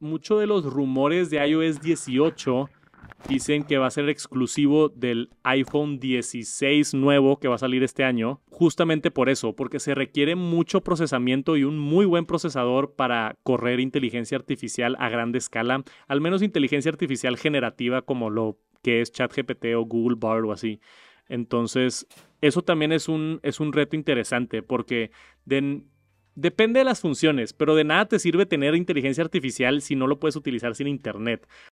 muchos de los rumores de iOS 18 dicen que va a ser exclusivo del iPhone 16 nuevo que va a salir este año, justamente por eso, porque se requiere mucho procesamiento y un muy buen procesador para correr inteligencia artificial a gran escala, al menos inteligencia artificial generativa como lo que es ChatGPT o Google Bard o así. Entonces, eso también es un, es un reto interesante porque de, Depende de las funciones, pero de nada te sirve tener inteligencia artificial si no lo puedes utilizar sin internet.